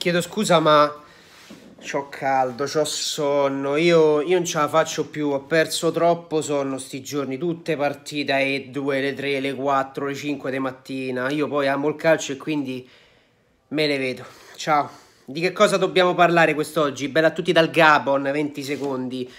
Chiedo scusa, ma ho caldo, ho sonno, io, io, non ce la faccio più, ho perso troppo sonno sti giorni, tutte partite alle 2, le 3, le 4, le 5 di mattina, io poi amo il calcio e quindi me ne vedo. Ciao, di che cosa dobbiamo parlare quest'oggi? Bella a tutti dal Gabon, 20 secondi.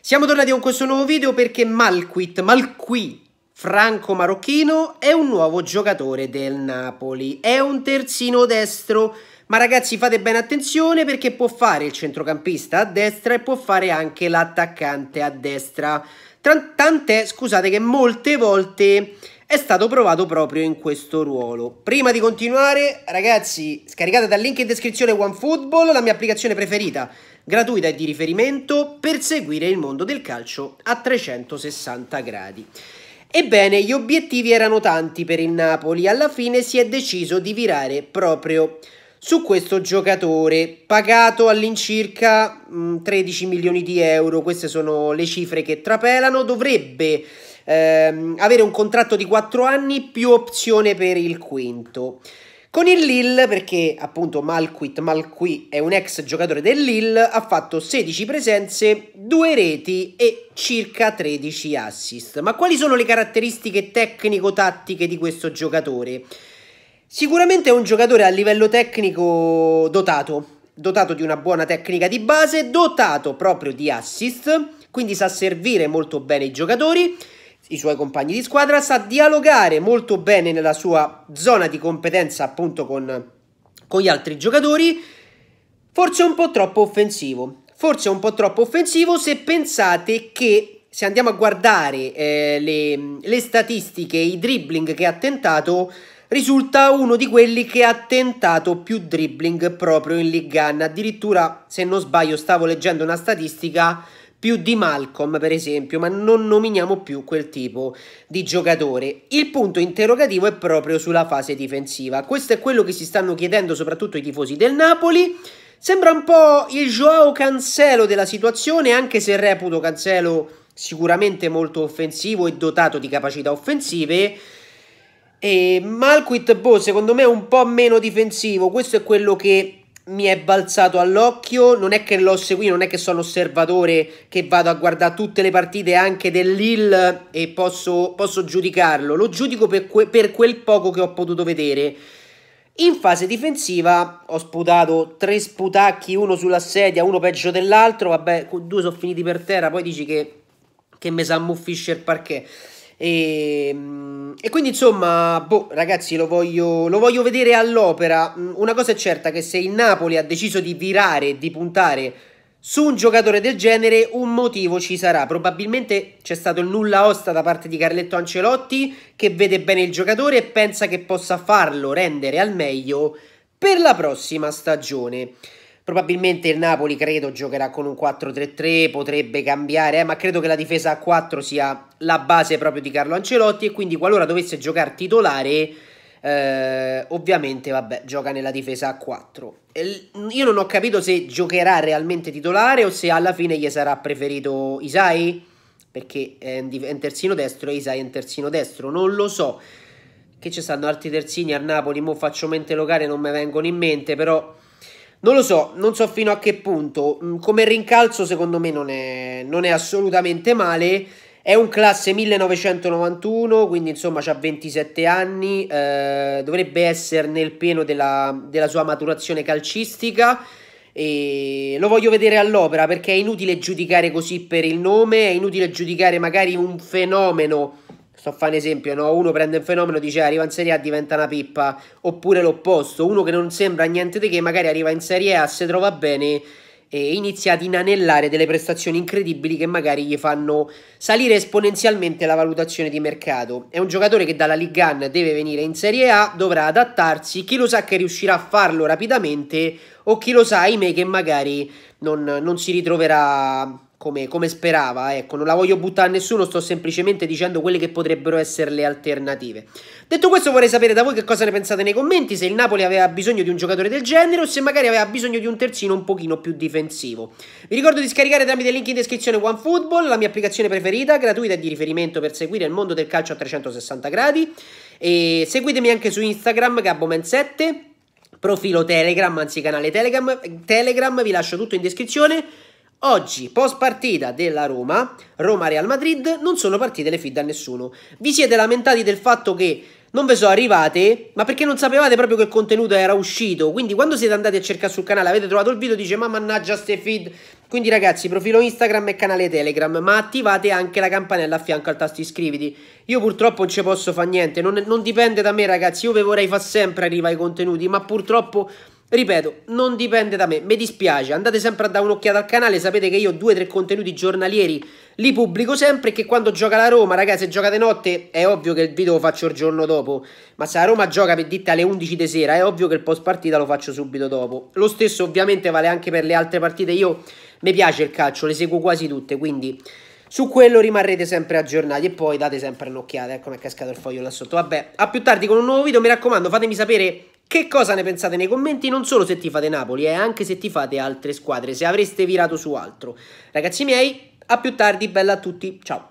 Siamo tornati con questo nuovo video perché Malquit, Malquit, Franco Marocchino è un nuovo giocatore del Napoli, è un terzino destro ma ragazzi fate bene attenzione perché può fare il centrocampista a destra e può fare anche l'attaccante a destra. Tant'è, scusate, che molte volte è stato provato proprio in questo ruolo. Prima di continuare, ragazzi, scaricate dal link in descrizione OneFootball, la mia applicazione preferita, gratuita e di riferimento, per seguire il mondo del calcio a 360 gradi. Ebbene, gli obiettivi erano tanti per il Napoli, alla fine si è deciso di virare proprio su questo giocatore pagato all'incirca 13 mm, milioni di euro queste sono le cifre che trapelano dovrebbe ehm, avere un contratto di 4 anni più opzione per il quinto con il Lille, perché appunto Malquit Malqui è un ex giocatore del Lille, ha fatto 16 presenze, 2 reti e circa 13 assist. Ma quali sono le caratteristiche tecnico-tattiche di questo giocatore? Sicuramente è un giocatore a livello tecnico dotato, dotato di una buona tecnica di base, dotato proprio di assist, quindi sa servire molto bene i giocatori, i suoi compagni di squadra, sa dialogare molto bene nella sua zona di competenza appunto con, con gli altri giocatori, forse un po' troppo offensivo, forse un po' troppo offensivo se pensate che se andiamo a guardare eh, le, le statistiche, i dribbling che ha tentato, risulta uno di quelli che ha tentato più dribbling proprio in League One. Addirittura, se non sbaglio, stavo leggendo una statistica più di Malcolm, per esempio, ma non nominiamo più quel tipo di giocatore. Il punto interrogativo è proprio sulla fase difensiva. Questo è quello che si stanno chiedendo soprattutto i tifosi del Napoli. Sembra un po' il Joao Cancelo della situazione, anche se reputo Cancelo sicuramente molto offensivo e dotato di capacità offensive. E Malquit, boh, secondo me è un po' meno difensivo. Questo è quello che mi è balzato all'occhio. Non è che l'ho seguito, non è che sono osservatore che vado a guardare tutte le partite anche dell'Ill e posso, posso, giudicarlo. Lo giudico per, que per quel poco che ho potuto vedere. In fase difensiva ho sputato tre sputacchi, uno sulla sedia, uno peggio dell'altro. Vabbè, due sono finiti per terra. Poi dici che, che mi s'ammuffisce il parquet. E, ehm, e, quindi insomma, boh, ragazzi, lo voglio, lo voglio vedere all'opera. Mm, una cosa è certa che se il Napoli ha deciso di virare, di puntare su un giocatore del genere, un motivo ci sarà. Probabilmente c'è stato il nulla osta da parte di Carletto Ancelotti che vede bene il giocatore e pensa che possa farlo rendere al meglio per la prossima stagione. Probabilmente il Napoli, credo, giocherà con un 4-3-3, potrebbe cambiare, eh, ma credo che la difesa a 4 sia la base proprio di Carlo Ancelotti e quindi qualora dovesse giocare titolare, eh, ovviamente, vabbè, gioca nella difesa a 4. Io non ho capito se giocherà realmente titolare o se alla fine gli sarà preferito Isai, perché è in terzino destro e Isai è in terzino destro, non lo so. Che ci stanno altri terzini a Napoli, mo faccio mente locale, non mi vengono in mente, però non lo so, non so fino a che punto. Mm, come rincalzo, secondo me, non è, non è assolutamente male. È un classe 1991, quindi insomma ha 27 anni, eh, dovrebbe essere nel pieno della, della sua maturazione calcistica e lo voglio vedere all'opera perché è inutile giudicare così per il nome, è inutile giudicare magari un fenomeno sto a fare un esempio, no? uno prende un fenomeno, dice eh, arriva in Serie A, diventa una pippa, oppure l'opposto, uno che non sembra niente di che, magari arriva in Serie A, se trova bene e inizia ad inanellare delle prestazioni incredibili che magari gli fanno salire esponenzialmente la valutazione di mercato. È un giocatore che dalla Ligan deve venire in Serie A, dovrà adattarsi, chi lo sa che riuscirà a farlo rapidamente o chi lo sa, ahimè, che magari non, non si ritroverà come, come sperava, ecco, non la voglio buttare a nessuno, sto semplicemente dicendo quelle che potrebbero essere le alternative. Detto questo vorrei sapere da voi che cosa ne pensate nei commenti, se il Napoli aveva bisogno di un giocatore del genere o se magari aveva bisogno di un terzino un pochino più difensivo. Vi ricordo di scaricare tramite il link in descrizione OneFootball, la mia applicazione preferita, gratuita e di riferimento per seguire il mondo del calcio a 360 gradi e seguitemi anche su Instagram gabbomen7 profilo Telegram, anzi canale Telegram, Telegram, vi lascio tutto in descrizione. Oggi, post partita della Roma, Roma-Real Madrid, non sono partite le feed a nessuno. Vi siete lamentati del fatto che non ve sono arrivate, ma perché non sapevate proprio che il contenuto era uscito. Quindi quando siete andati a cercare sul canale, avete trovato il video, dice ma mannaggia ste feed. Quindi ragazzi, profilo Instagram e canale Telegram, ma attivate anche la campanella a fianco al tasto iscriviti. Io purtroppo non ci posso fare niente, non, non dipende da me ragazzi, io ve vorrei far sempre arrivare i contenuti, ma purtroppo Ripeto, non dipende da me, mi dispiace, andate sempre a dare un'occhiata al canale, sapete che io ho due o tre contenuti giornalieri, li pubblico sempre che quando gioca la Roma, ragazzi, se gioca di notte è ovvio che il video lo faccio il giorno dopo, ma se la Roma gioca per ditta alle 11 di sera è ovvio che il post partita lo faccio subito dopo. Lo stesso ovviamente vale anche per le altre partite, io mi piace il calcio, le seguo quasi tutte, quindi su quello rimarrete sempre aggiornati e poi date sempre un'occhiata, ecco mi è cascato il foglio là sotto, vabbè, a più tardi con un nuovo video, mi raccomando fatemi sapere che cosa ne pensate nei commenti? Non solo se ti fate Napoli, e eh, anche se ti fate altre squadre, se avreste virato su altro. Ragazzi miei, a più tardi, bella a tutti, ciao!